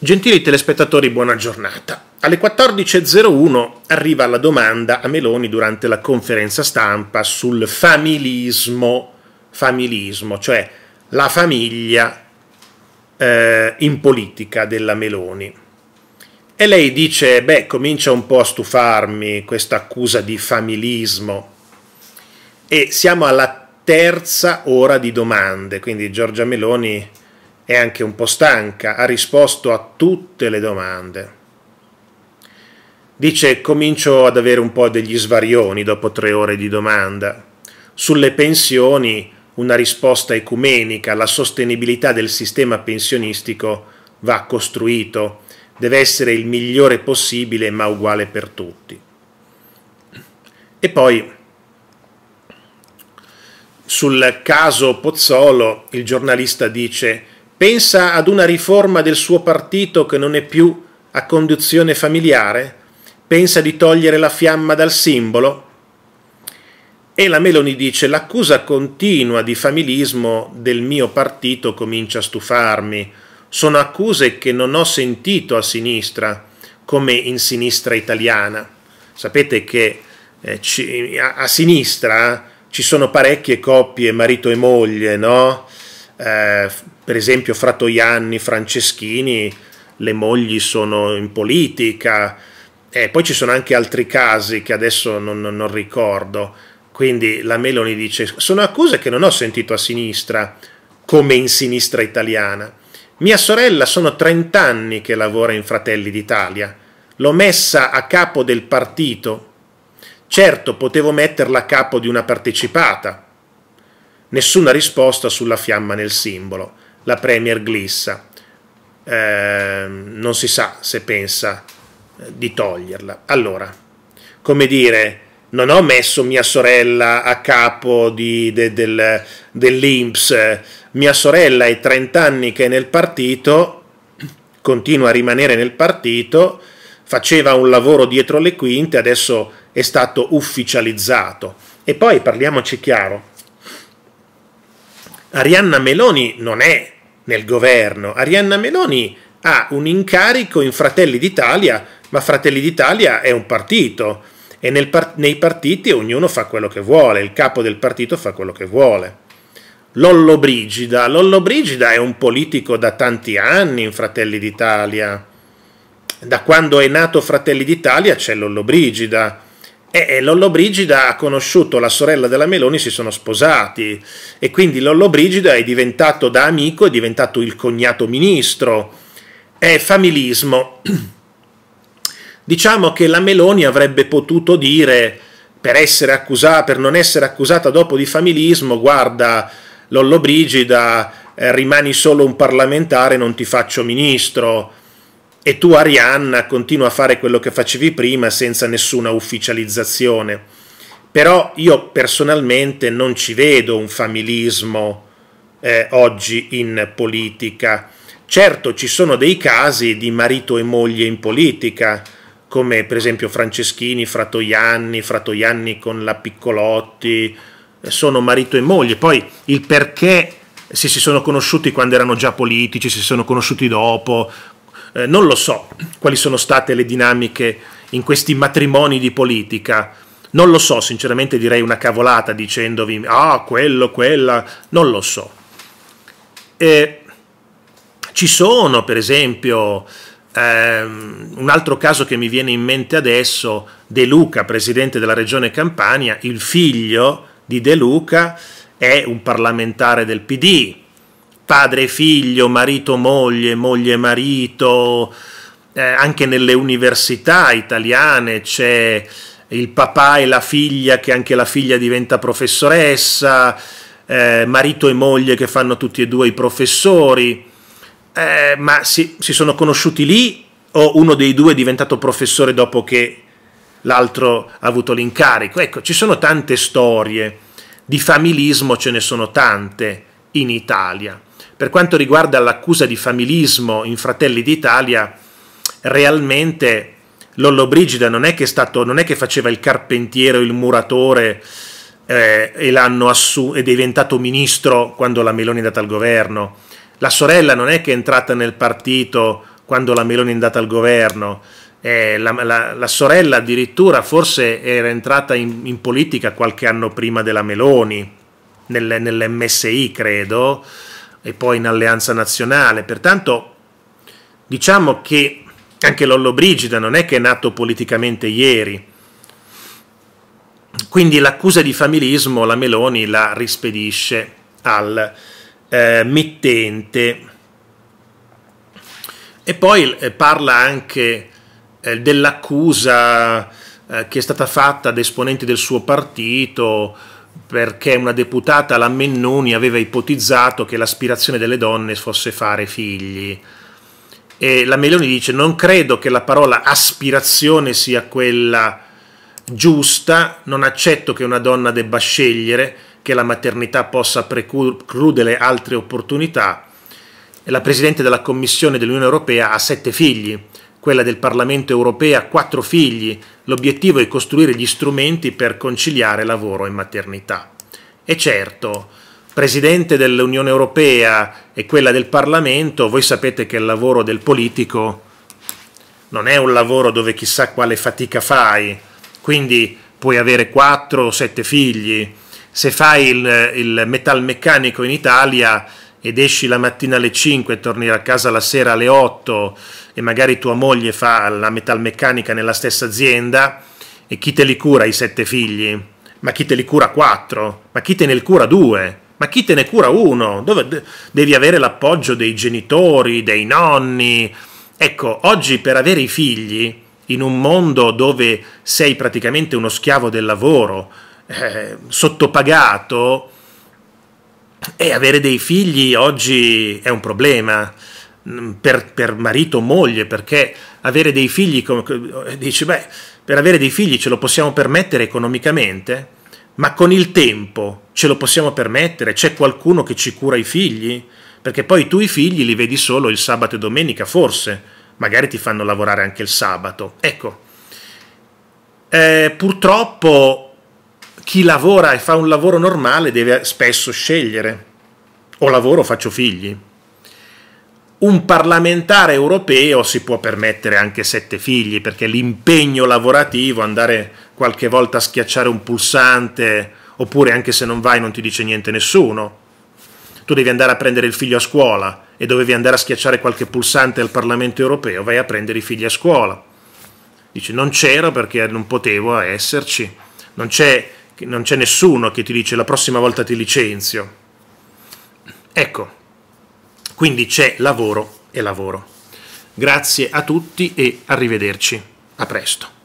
Gentili telespettatori, buona giornata. Alle 14.01 arriva la domanda a Meloni durante la conferenza stampa sul familismo, familismo cioè la famiglia eh, in politica della Meloni. E lei dice, beh, comincia un po' a stufarmi questa accusa di familismo. E siamo alla terza ora di domande, quindi Giorgia Meloni è anche un po' stanca, ha risposto a tutte le domande. Dice comincio ad avere un po' degli svarioni dopo tre ore di domanda. Sulle pensioni una risposta ecumenica, la sostenibilità del sistema pensionistico va costruito, deve essere il migliore possibile ma uguale per tutti. E poi sul caso Pozzolo il giornalista dice Pensa ad una riforma del suo partito che non è più a conduzione familiare? Pensa di togliere la fiamma dal simbolo? E la Meloni dice l'accusa continua di familismo del mio partito comincia a stufarmi. Sono accuse che non ho sentito a sinistra, come in sinistra italiana. Sapete che eh, ci, a, a, sinistra ci sono parecchie coppie, marito e moglie, no? Eh, per esempio fra Toianni, Franceschini, le mogli sono in politica, e poi ci sono anche altri casi che adesso non, non, non ricordo. Quindi la Meloni dice, sono accuse che non ho sentito a sinistra, come in sinistra italiana. Mia sorella sono 30 anni che lavora in Fratelli d'Italia, l'ho messa a capo del partito. Certo, potevo metterla a capo di una partecipata. Nessuna risposta sulla fiamma nel simbolo la Premier glissa. Eh, non si sa se pensa eh, di toglierla. Allora, come dire, non ho messo mia sorella a capo di, de, del, dell'Inps, mia sorella è 30 anni che è nel partito, continua a rimanere nel partito, faceva un lavoro dietro le quinte, adesso è stato ufficializzato. E poi parliamoci chiaro, Arianna Meloni non è nel governo. Arianna Meloni ha un incarico in Fratelli d'Italia, ma Fratelli d'Italia è un partito e par- nei partiti ognuno fa quello che vuole, il capo del partito fa quello che vuole. Lollo Brigida, Lollo Brigida è un politico da tanti anni in Fratelli d'Italia. Da quando è nato Fratelli d'Italia c'è Lollo Brigida e Brigida ha conosciuto la sorella della Meloni, si sono sposati e quindi Lollo Brigida è diventato da amico, è diventato il cognato ministro. È familismo. Diciamo che la Meloni avrebbe potuto dire, per, accusata, per non essere accusata dopo di familismo, guarda Lollobrigida, eh, rimani solo un parlamentare, non ti faccio ministro e tu Arianna continua a fare quello che facevi prima senza nessuna ufficializzazione. Però io personalmente non ci vedo un familismo eh, oggi in politica. Certo ci sono dei casi di marito e moglie in politica, come per esempio Franceschini, Fratoianni, Fratoianni con la Piccolotti, eh, sono marito e moglie. Poi il perché se si sono conosciuti quando erano già politici, se si sono conosciuti dopo, eh, non lo so quali sono state le dinamiche in questi matrimoni di politica. Non lo so, sinceramente direi una cavolata dicendovi ah, quello, quella, non lo so. E ci sono, per esempio, ehm, un altro caso che mi viene in mente adesso, De Luca, presidente della regione Campania, il figlio di De Luca è un parlamentare del PD, padre figlio, marito moglie, moglie marito, eh, anche nelle università italiane c'è il papà e la figlia che anche la figlia diventa professoressa, eh, marito e moglie che fanno tutti e due i professori, eh, ma si, si sono conosciuti lì o uno dei due è diventato professore dopo che l'altro ha avuto l'incarico. Ecco, ci sono tante storie, di familismo ce ne sono tante in Italia. Per quanto riguarda l'accusa di familismo in Fratelli d'Italia, realmente Lollobrigida non è che, stato, non è che faceva il carpentiere o il muratore eh, e assu- è diventato ministro quando la Meloni è andata al governo. La sorella non è che è entrata nel partito quando la Meloni è andata al governo. Eh, la, la, la, sorella addirittura forse era entrata in, in, politica qualche anno prima della Meloni, nel, nell'MSI credo e poi in alleanza nazionale. Pertanto diciamo che anche Lollo Brigida non è che è nato politicamente ieri. Quindi l'accusa di familismo la Meloni la rispedisce al eh, mittente. E poi eh, parla anche eh, dell'accusa eh, che è stata fatta ad esponenti del suo partito perché una deputata, la Mennoni, aveva ipotizzato che l'aspirazione delle donne fosse fare figli. E la Meloni dice non credo che la parola aspirazione sia quella giusta, non accetto che una donna debba scegliere, che la maternità possa precludere altre opportunità. E la Presidente della Commissione dell'Unione Europea ha sette figli, quella del Parlamento europeo, ha quattro figli, l'obiettivo è costruire gli strumenti per conciliare lavoro e maternità. E certo, Presidente dell'Unione Europea e quella del Parlamento, voi sapete che il lavoro del politico non è un lavoro dove chissà quale fatica fai, quindi puoi avere quattro o sette figli. Se fai il, il metalmeccanico in Italia ed esci la mattina alle 5 e torni a casa la sera alle 8 e magari tua moglie fa la metalmeccanica nella stessa azienda e chi te li cura i sette figli? Ma chi te li cura quattro? Ma chi te ne cura due? Ma chi te ne cura uno? Dove devi avere l'appoggio dei genitori, dei nonni. Ecco, oggi per avere i figli, in un mondo dove sei praticamente uno schiavo del lavoro, eh, sottopagato, e avere dei figli oggi è un problema mm, per, per marito o moglie, perché avere dei figli, eh, dici, beh, per avere dei figli ce lo possiamo permettere economicamente, ma con il tempo ce lo possiamo permettere? C'è qualcuno che ci cura i figli? Perché poi tu i figli li vedi solo il sabato e domenica, forse, magari ti fanno lavorare anche il sabato. Ecco, eh, purtroppo chi lavora e fa un lavoro normale deve spesso scegliere o lavoro o faccio figli. Un parlamentare europeo si può permettere anche sette figli perché l'impegno lavorativo, andare qualche volta a schiacciare un pulsante oppure anche se non vai non ti dice niente nessuno. Tu devi andare a prendere il figlio a scuola e dovevi andare a schiacciare qualche pulsante al Parlamento europeo, vai a prendere i figli a scuola. Dici non c'ero perché non potevo esserci, non c'è non c'è nessuno che ti dice la prossima volta ti licenzio. Ecco, quindi c'è lavoro e lavoro. Grazie a tutti e arrivederci. A presto.